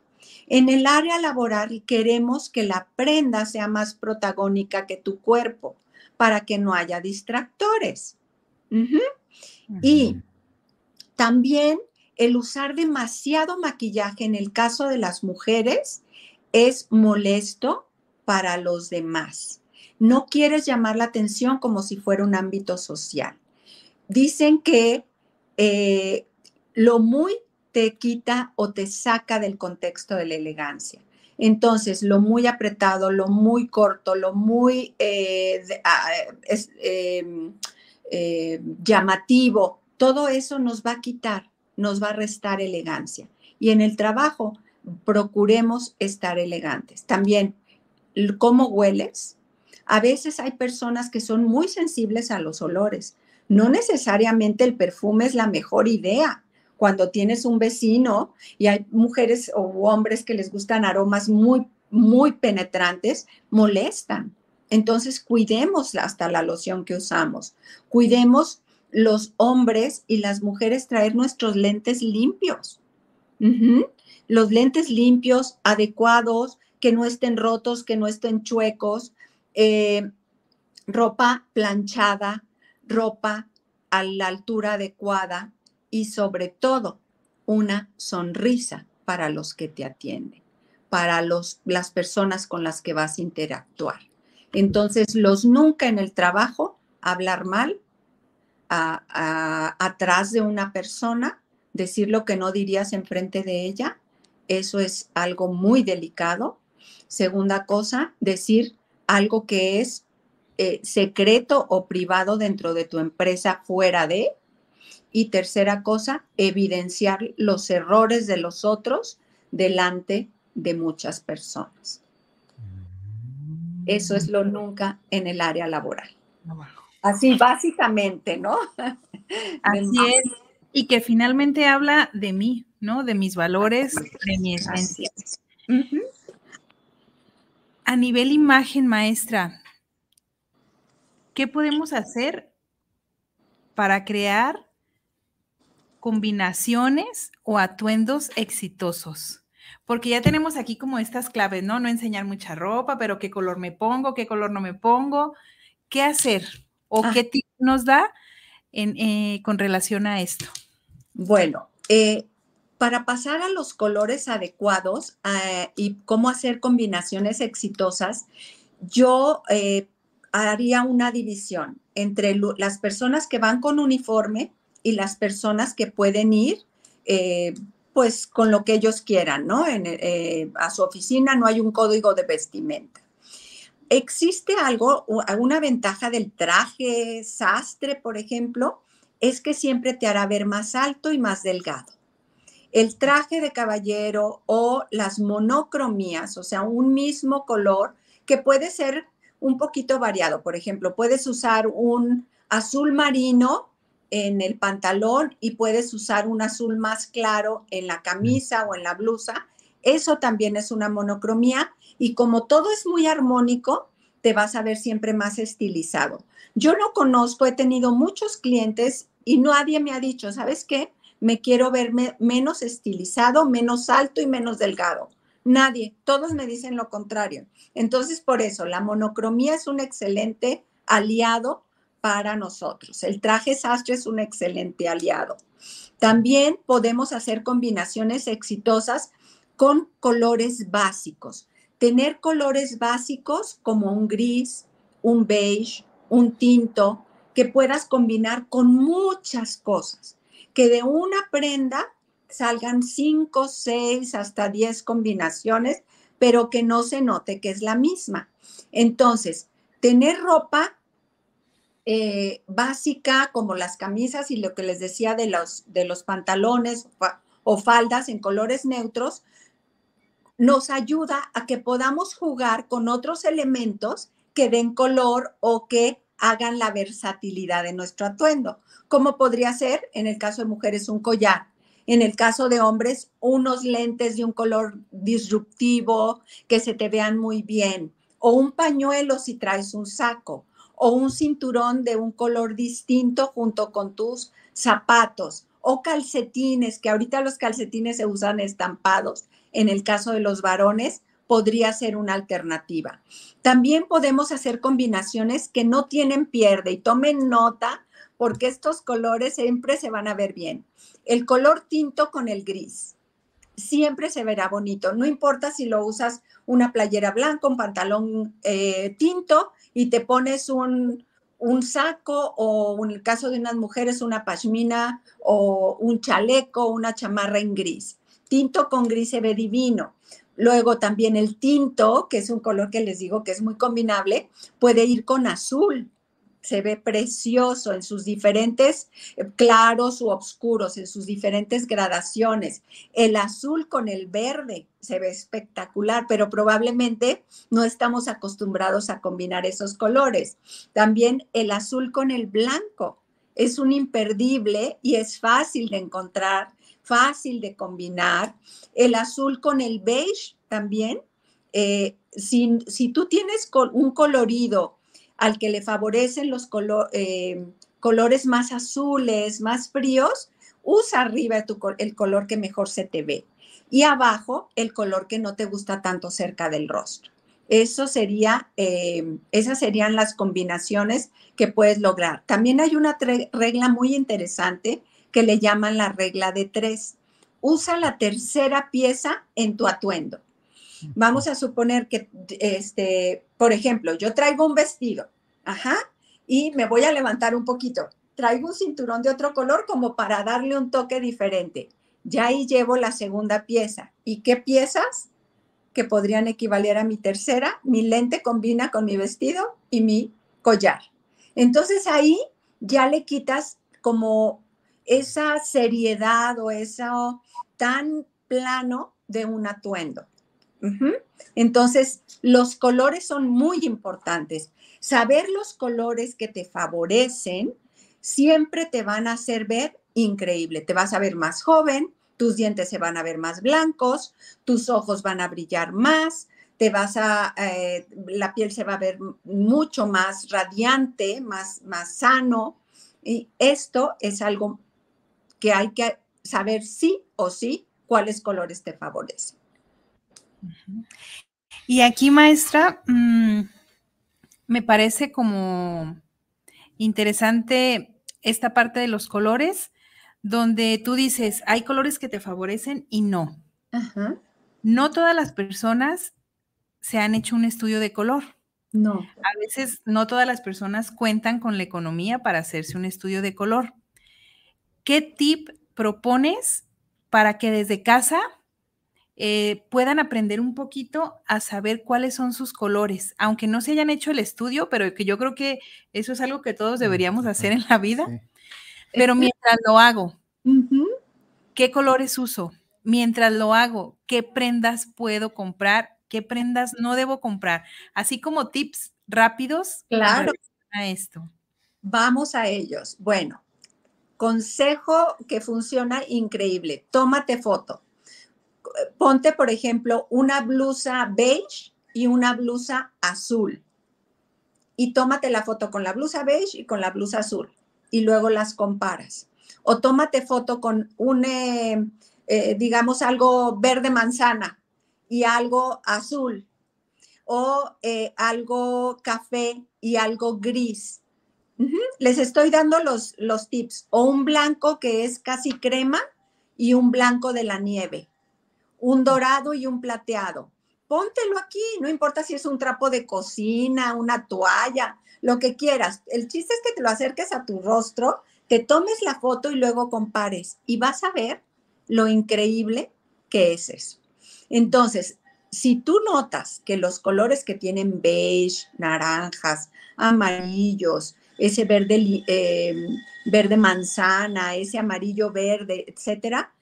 En el área laboral queremos que la prenda sea más protagónica que tu cuerpo para que no haya distractores. Y también el usar demasiado maquillaje en el caso de las mujeres es molesto para los demás. No quieres llamar la atención como si fuera un ámbito social. Dicen que eh, lo muy te quita o te saca del contexto de la elegancia. Entonces, lo muy apretado, lo muy corto, lo muy eh, ah, eh, em, llamativo, todo eso nos va a quitar, nos va a restar elegancia. Y en el trabajo, procuremos estar elegantes. También, ¿cómo hueles? A veces hay personas que son muy sensibles a los olores. No necesariamente el perfume es la mejor idea. Cuando tienes un vecino y hay mujeres o hombres que les gustan aromas muy, muy penetrantes, molestan. Entonces, cuidemos hasta la loción que usamos. Cuidemos los hombres y las mujeres traer nuestros lentes limpios. Los lentes limpios, adecuados, que no estén rotos, que no estén chuecos, eh, ropa planchada, ropa a la altura adecuada y sobre todo una sonrisa para los que te atienden, para los, las personas con las que vas a interactuar. Entonces, los nunca en el trabajo, hablar mal atrás de una persona, decir lo que no dirías enfrente de ella, eso es algo muy delicado. Segunda cosa, decir algo que es eh, secreto o privado dentro de tu empresa fuera de. Y tercera cosa, evidenciar los errores de los otros delante de muchas personas. Eso es lo nunca en el área laboral. Así básicamente, ¿no? Así es. Y que finalmente habla de mí, ¿no? De mis valores, de mi esencia. A nivel imagen, maestra, ¿Qué podemos hacer para crear combinaciones o atuendos exitosos? Porque ya tenemos aquí como estas claves, ¿no? No enseñar mucha ropa, pero qué color me pongo, qué color no me pongo, qué hacer o ah. qué tip nos da eh, con relación a esto. Bueno, eh, para pasar a los colores adecuados eh, y cómo hacer combinaciones exitosas, yo haría una división entre las personas que van con uniforme y las personas que pueden ir, eh, pues con lo que ellos quieran, ¿no? Eh, a su oficina no hay un código de vestimenta. Existe algo, alguna ventaja del traje sastre, por ejemplo, es que siempre te hará ver más alto y más delgado. El traje de caballero o las monocromías, o sea, un mismo color, que puede ser un poquito variado. Por ejemplo, puedes usar un azul marino en el pantalón y puedes usar un azul más claro en la camisa o en la blusa. Eso también es una monocromía y como todo es muy armónico, te vas a ver siempre más estilizado. Yo lo conozco, he tenido muchos clientes y nadie me ha dicho, ¿sabes qué? Me quiero verme menos estilizado, menos alto y menos delgado. Nadie, todos me dicen lo contrario. Entonces, por eso, la monocromía es un excelente aliado para nosotros. El traje sastre es un excelente aliado. También podemos hacer combinaciones exitosas con colores básicos. Tener colores básicos como un gris, un beige, un tinto, que puedas combinar con muchas cosas. Que de una prenda salgan 5, 6, hasta 10 combinaciones, pero que no se note que es la misma. Entonces, tener ropa eh, básica, como las camisas y lo que les decía de los, de los pantalones o faldas en colores neutros, nos ayuda a que podamos jugar con otros elementos que den color o que hagan la versatilidad de nuestro atuendo, como podría ser, en el caso de mujeres, un collar en el caso de hombres, unos lentes de un color disruptivo que se te vean muy bien, o un pañuelo si traes un saco, o un cinturón de un color distinto junto con tus zapatos, o calcetines, que ahorita los calcetines se usan estampados. En el caso de los varones, podría ser una alternativa. También podemos hacer combinaciones que no tienen pierde y tomen nota porque estos colores siempre se van a ver bien. El color tinto con el gris siempre se verá bonito, no importa si lo usas una playera blanca, un pantalón eh, tinto y te pones un, un saco o en el caso de unas mujeres una pashmina o un chaleco, una chamarra en gris. Tinto con gris se ve divino. Luego también el tinto, que es un color que les digo que es muy combinable, puede ir con azul se ve precioso en sus diferentes eh, claros u oscuros, en sus diferentes gradaciones. El azul con el verde se ve espectacular, pero probablemente no estamos acostumbrados a combinar esos colores. También el azul con el blanco es un imperdible y es fácil de encontrar, fácil de combinar. El azul con el beige también. Eh, si, si tú tienes un colorido al que le favorecen los eh, colores más azules, más fríos, usa arriba el color que mejor se te ve y abajo el color que no te gusta tanto cerca del rostro. Eso sería, eh, esas serían las combinaciones que puedes lograr. También hay una regla muy interesante que le llaman la regla de tres. Usa la tercera pieza en tu atuendo. Vamos a suponer que, este, por ejemplo, yo traigo un vestido, ajá, y me voy a levantar un poquito. Traigo un cinturón de otro color como para darle un toque diferente. Ya ahí llevo la segunda pieza. ¿Y qué piezas? Que podrían equivaler a mi tercera. Mi lente combina con mi vestido y mi collar. Entonces ahí ya le quitas como esa seriedad o eso tan plano de un atuendo. Entonces, los colores son muy importantes. Saber los colores que te favorecen siempre te van a hacer ver increíble. Te vas a ver más joven, tus dientes se van a ver más blancos, tus ojos van a brillar más, te vas a, eh, la piel se va a ver mucho más radiante, más, más sano. Y esto es algo que hay que saber sí o sí cuáles colores te favorecen. Y aquí, maestra, mm, me parece como interesante esta parte de los colores, donde tú dices, hay colores que te favorecen y no. No todas las personas se han hecho un estudio de color. No. A veces no todas las personas cuentan con la economía para hacerse un estudio de color. ¿Qué tip propones para que desde casa eh, puedan aprender un poquito a saber cuáles son sus colores, aunque no se hayan hecho el estudio, pero que yo creo que eso es algo que todos mm, deberíamos hacer en la vida. Pero este mientras lo hago, ¿qué colores uso? Mientras lo hago, ¿qué prendas puedo comprar? ¿Qué prendas no debo comprar? Así como tips rápidos. Claro. A esto. Vamos a ellos. Bueno, consejo que funciona increíble. Tómate foto ponte, por ejemplo, una blusa beige y una blusa azul. Y tómate la foto con la blusa beige y con la blusa azul. Y luego las comparas. O tómate foto con un, eh, eh, digamos, algo verde manzana y algo azul. O eh, algo café y algo gris. Les estoy dando los, los tips. O un blanco que es casi crema y un blanco de la nieve un dorado y un plateado. Póntelo aquí, no importa si es un trapo de cocina, una toalla, lo que quieras. El chiste es que te lo acerques a tu rostro, te tomes la foto y luego compares y vas a ver lo increíble que es eso. Entonces, si tú notas que los colores que tienen beige, naranjas, amarillos, ese verde, eh, verde manzana, ese amarillo verde, etcétera,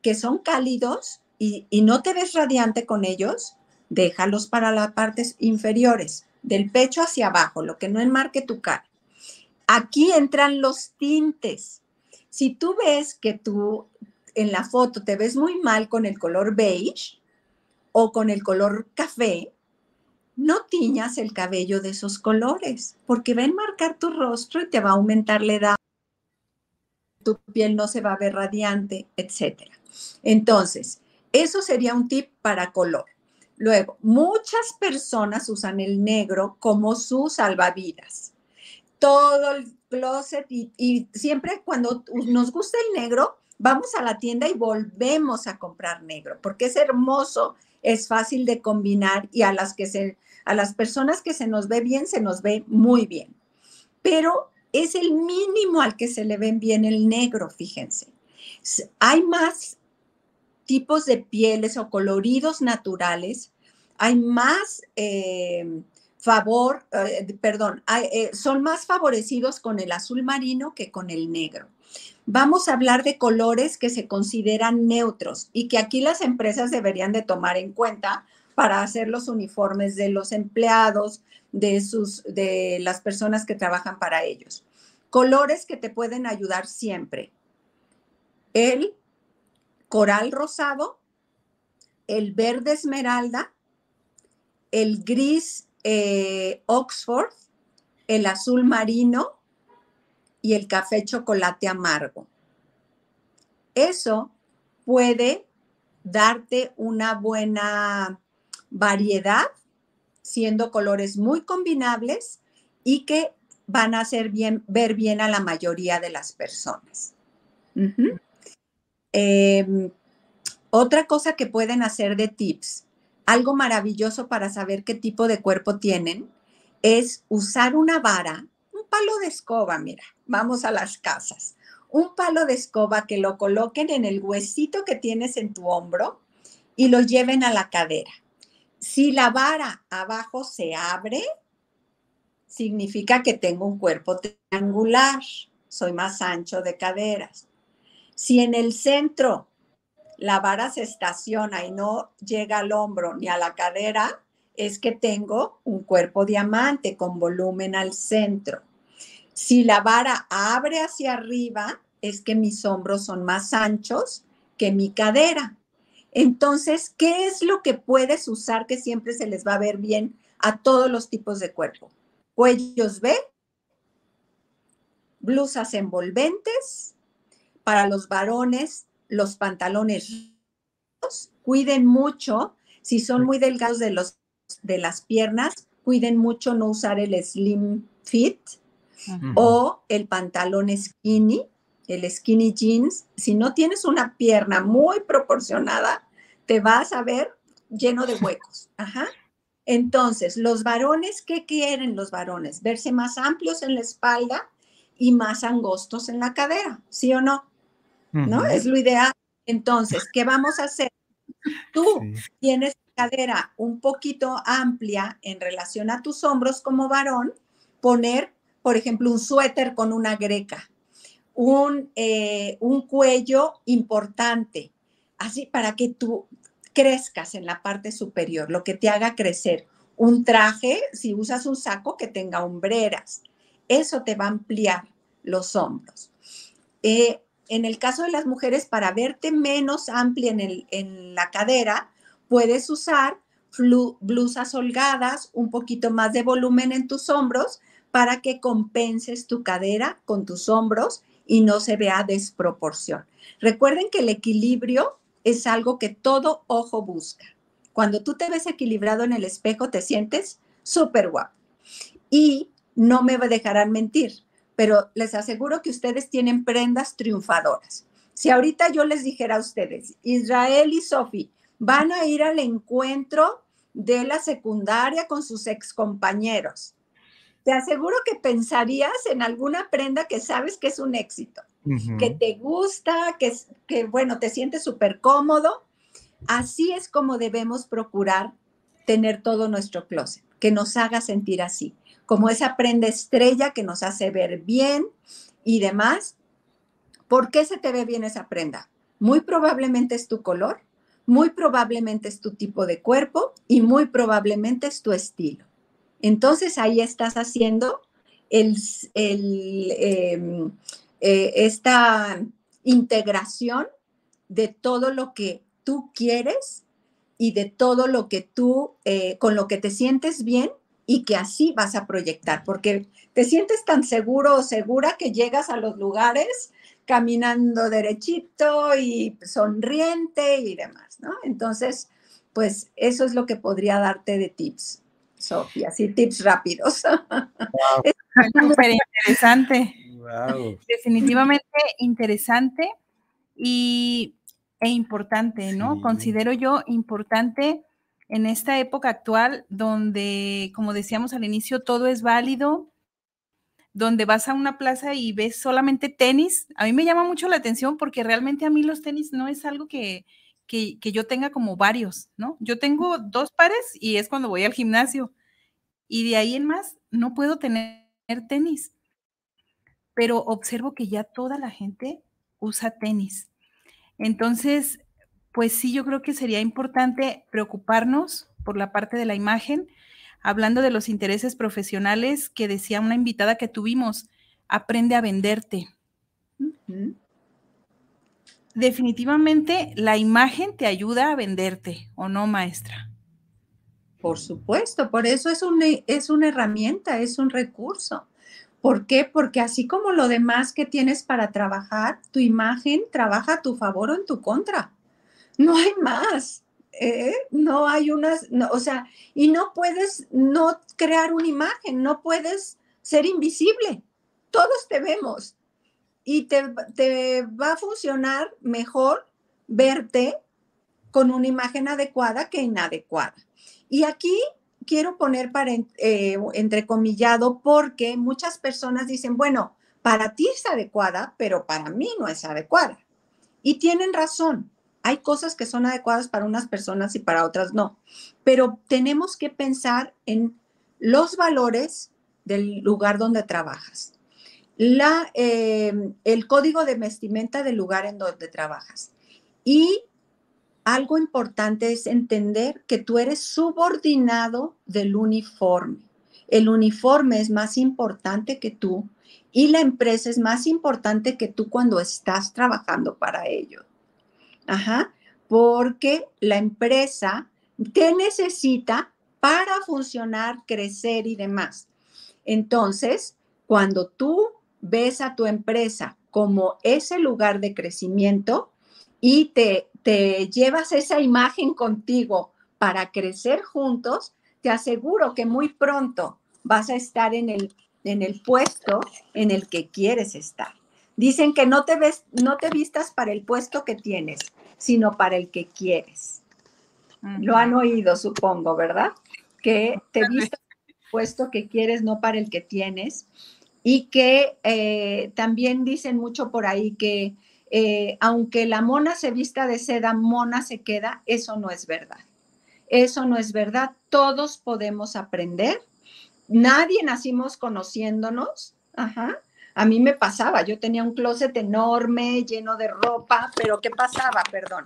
que son cálidos, y, no te ves radiante con ellos, déjalos para las partes inferiores, del pecho hacia abajo, lo que no enmarque tu cara. Aquí entran los tintes. Si tú ves que tú en la foto te ves muy mal con el color beige o con el color café, no tiñas el cabello de esos colores, porque va a enmarcar tu rostro y te va a aumentar la edad. Tu piel no se va a ver radiante, etcétera Entonces, eso sería un tip para color. Luego, muchas personas usan el negro como su salvavidas. Todo el closet y, siempre cuando nos gusta el negro, vamos a la tienda y volvemos a comprar negro, porque es hermoso, es fácil de combinar y a las que a las personas que se nos ve bien se nos ve muy bien. Pero es el mínimo al que se le ven bien el negro, fíjense. Hay más tipos de pieles o coloridos naturales, hay más eh, favor, eh, perdón, eh, son más favorecidos con el azul marino que con el negro. Vamos a hablar de colores que se consideran neutros y que aquí las empresas deberían de tomar en cuenta para hacer los uniformes de los empleados, de, sus, de las personas que trabajan para ellos. Colores que te pueden ayudar siempre. El coral rosado, el verde esmeralda, el gris eh, Oxford, el azul marino y el café chocolate amargo. Eso puede darte una buena variedad, siendo colores muy combinables y que van a hacer bien, ver bien a la mayoría de las personas. Em, otra cosa que pueden hacer de tips, algo maravilloso para saber qué tipo de cuerpo tienen, es usar una vara, un palo de escoba, mira, vamos a las casas, un palo de escoba que lo coloquen en el huesito que tienes en tu hombro y lo lleven a la cadera. Si la vara abajo se abre, significa que tengo un cuerpo triangular, soy más ancho de caderas. Si en el centro la vara se estaciona y no llega al hombro ni a la cadera, es que tengo un cuerpo diamante con volumen al centro. Si la vara abre hacia arriba, es que mis hombros son más anchos que mi cadera. Entonces, ¿qué es lo que puedes usar que siempre se les va a ver bien a todos los tipos de cuerpo? Cuellos B, blusas envolventes, para los varones, los pantalones cuiden mucho, si son muy delgados de, los, de las piernas, cuiden mucho no usar el slim fit o el pantalón skinny, el skinny jeans. Si no tienes una pierna muy proporcionada, te vas a ver lleno de huecos. Ajá. Entonces, los varones, ¿qué quieren los varones? Verse más amplios en la espalda y más angostos en la cadera, ¿sí o no? ¿no? Es lo ideal. Entonces, ¿qué vamos a hacer? Tú tienes cadera un poquito amplia en relación a tus hombros como varón, poner, por ejemplo, un suéter con una greca, un, eh, un cuello importante, así para que tú crezcas en la parte superior, lo que te haga crecer. Un traje, si usas un saco, que tenga hombreras. Eso te va a ampliar los hombros. Eh, en el caso de las mujeres, para verte menos amplia en, la cadera, puedes usar blusas holgadas, un poquito más de volumen en tus hombros para que compenses tu cadera con tus hombros y no se vea desproporción. Recuerden que el equilibrio es algo que todo ojo busca. Cuando tú te ves equilibrado en el espejo, te sientes súper guapo. Y no me dejarán mentir, pero les aseguro que ustedes tienen prendas triunfadoras. Si ahorita yo les dijera a ustedes, Israel y Sofi van a ir al encuentro de la secundaria con sus ex compañeros te aseguro que pensarías en alguna prenda que sabes que es un éxito, que te gusta, que, que bueno, te sientes súper cómodo. Así es como debemos procurar tener todo nuestro closet, que nos haga sentir así como esa prenda estrella que nos hace ver bien y demás. ¿Por qué se te ve bien esa prenda? Muy probablemente es tu color, muy probablemente es tu tipo de cuerpo y muy probablemente es tu estilo. Entonces ahí estás haciendo em, eh, esta integración de todo lo que tú quieres y de todo lo que tú, eh, con lo que te sientes bien y que así vas a proyectar, porque te sientes tan seguro o segura que llegas a los lugares caminando derechito y sonriente y demás, ¿no? Entonces, pues eso es lo que podría darte de tips, Sofía, así tips rápidos. es súper interesante. Definitivamente interesante y, e importante, ¿no? Considero yo importante en esta época actual donde, como decíamos al inicio, todo es válido, donde vas a una plaza y ves solamente tenis. A mí me llama mucho la atención porque realmente a mí los tenis no es algo que, que, yo tenga como varios, ¿no? Yo tengo dos pares y es cuando voy al gimnasio. Y de ahí en más, no puedo tener tenis. Pero observo que ya toda la gente usa tenis. Entonces, pues sí, yo creo que sería importante preocuparnos por la parte de la imagen, hablando de los intereses profesionales que decía una invitada que tuvimos, aprende a venderte. Definitivamente la imagen te ayuda a venderte, ¿o no, maestra? Por supuesto, por eso es, un, es una herramienta, es un recurso. ¿Por qué? Porque así como lo demás que tienes para trabajar, tu imagen trabaja a tu favor o en tu contra no hay más. ¿eh? No hay unas, o sea, y no puedes no crear una imagen, no puedes ser invisible. Todos te vemos y te, va a funcionar mejor verte con una imagen adecuada que inadecuada. Y aquí quiero poner para, eh, entrecomillado porque muchas personas dicen, bueno, para ti es adecuada, pero para mí no es adecuada. Y tienen razón. Hay cosas que son adecuadas para unas personas y para otras no, pero tenemos que pensar en los valores del lugar donde trabajas, la, em, el código de vestimenta del lugar en donde trabajas y algo importante es entender que tú eres subordinado del uniforme. El uniforme es más importante que tú y la empresa es más importante que tú cuando estás trabajando para ellos. Ajá, porque la empresa, te necesita para funcionar, crecer y demás? Entonces, cuando tú ves a tu empresa como ese lugar de crecimiento y te, llevas esa imagen contigo para crecer juntos, te aseguro que muy pronto vas a estar en el, en el puesto en el que quieres estar. Dicen que no te, ves, no te vistas para el puesto que tienes, sino para el que quieres. Lo han oído, supongo, ¿verdad? Que te vistas puesto que quieres, no para el que tienes. Y que eh, también dicen mucho por ahí que eh, aunque la mona se vista de seda, mona se queda, eso no es verdad. Eso no es verdad. Todos podemos aprender. Nadie nacimos conociéndonos. Ajá a mí me pasaba, yo tenía un closet enorme, lleno de ropa, pero ¿qué pasaba? Perdón.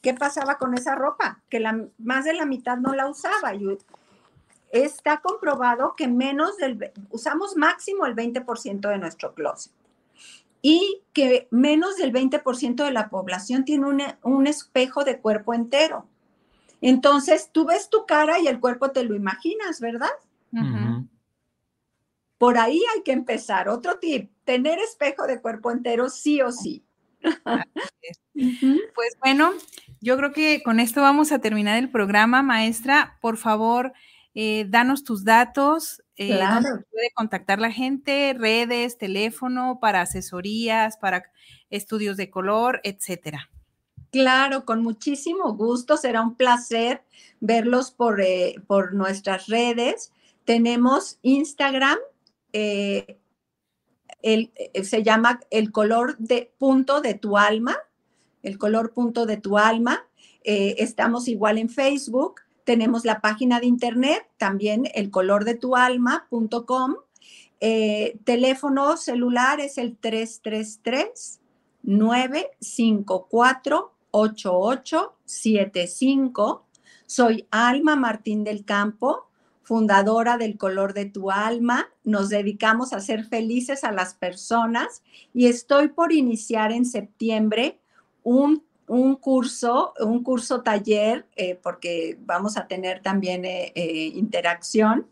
¿Qué pasaba con esa ropa? Que la, más de la mitad no la usaba. Yo, está comprobado que menos del, usamos máximo el 20% de nuestro closet y que menos del 20% de la población tiene un espejo de cuerpo entero. Entonces, tú ves tu cara y el cuerpo te lo imaginas, ¿verdad? Por ahí hay que empezar. Otro tip, tener espejo de cuerpo entero sí o sí. Pues bueno, yo creo que con esto vamos a terminar el programa, maestra. Por favor, eh, danos tus datos. Eh, claro. puede contactar la gente, redes, teléfono, para asesorías, para estudios de color, etcétera. Claro, con muchísimo gusto. Será un placer verlos por, eh, por nuestras redes. Tenemos Instagram, eh, el, eh, se llama el color de punto de tu alma, el color punto de tu alma. Eh, estamos igual en Facebook, tenemos la página de internet, también el color de tu alma.com. Eh, teléfono celular es el 333 954 8875. Soy Alma Martín del Campo fundadora del color de tu alma. Nos dedicamos a ser felices a las personas y estoy por iniciar en septiembre un, curso, un curso taller, eh, porque vamos a tener también eh, eh, interacción,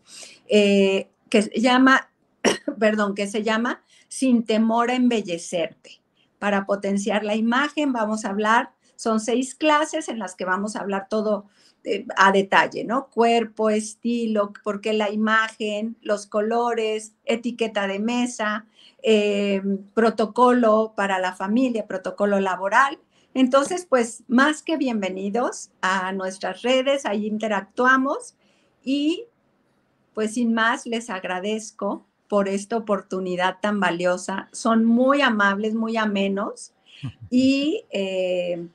que se llama, perdón, que se llama Sin temor a embellecerte. Para potenciar la imagen vamos a hablar son seis clases en las que vamos a hablar todo eh, a detalle, ¿no? Cuerpo, estilo, porque la imagen, los colores, etiqueta de mesa, eh, protocolo para la familia, protocolo laboral. Entonces, pues más que bienvenidos a nuestras redes, ahí interactuamos y pues sin más les agradezco por esta oportunidad tan valiosa. Son muy amables, muy amenos y eh,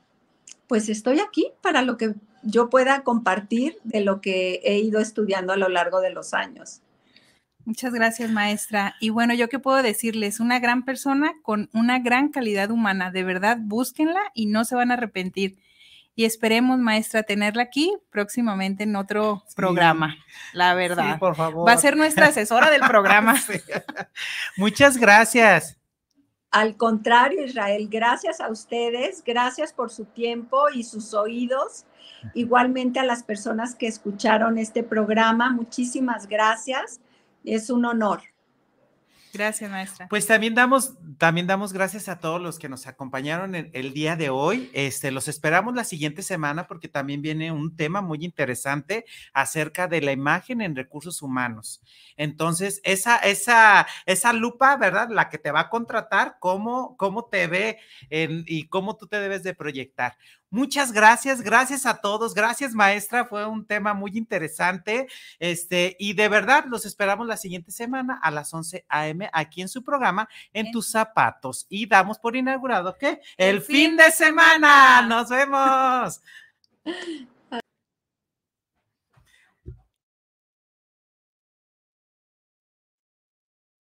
pues estoy aquí para lo que yo pueda compartir de lo que he ido estudiando a lo largo de los años. Muchas gracias, maestra. Y bueno, yo qué puedo decirles, una gran persona con una gran calidad humana, de verdad, búsquenla y no se van a arrepentir. Y esperemos, maestra, tenerla aquí próximamente en otro programa, la verdad. Sí, por favor. Va a ser nuestra asesora del programa. Muchas gracias. Al contrario, Israel, gracias a ustedes, gracias por su tiempo y sus oídos Igualmente a las personas que escucharon este programa, muchísimas gracias. Es un honor. Gracias, maestra. Pues también damos, también damos gracias a todos los que nos acompañaron el día de hoy. Este, los esperamos la siguiente semana porque también viene un tema muy interesante acerca de la imagen en recursos humanos. Entonces, esa, esa, esa lupa, ¿verdad? La que te va a contratar, cómo, cómo te ve y cómo tú te debes de proyectar. Muchas gracias, gracias a todos, gracias maestra, fue un tema muy interesante, este, y de verdad los esperamos la siguiente semana a las 11 a.m. aquí en su programa, En tus zapatos, y damos por inaugurado, que El, fin, de semana. nos vemos.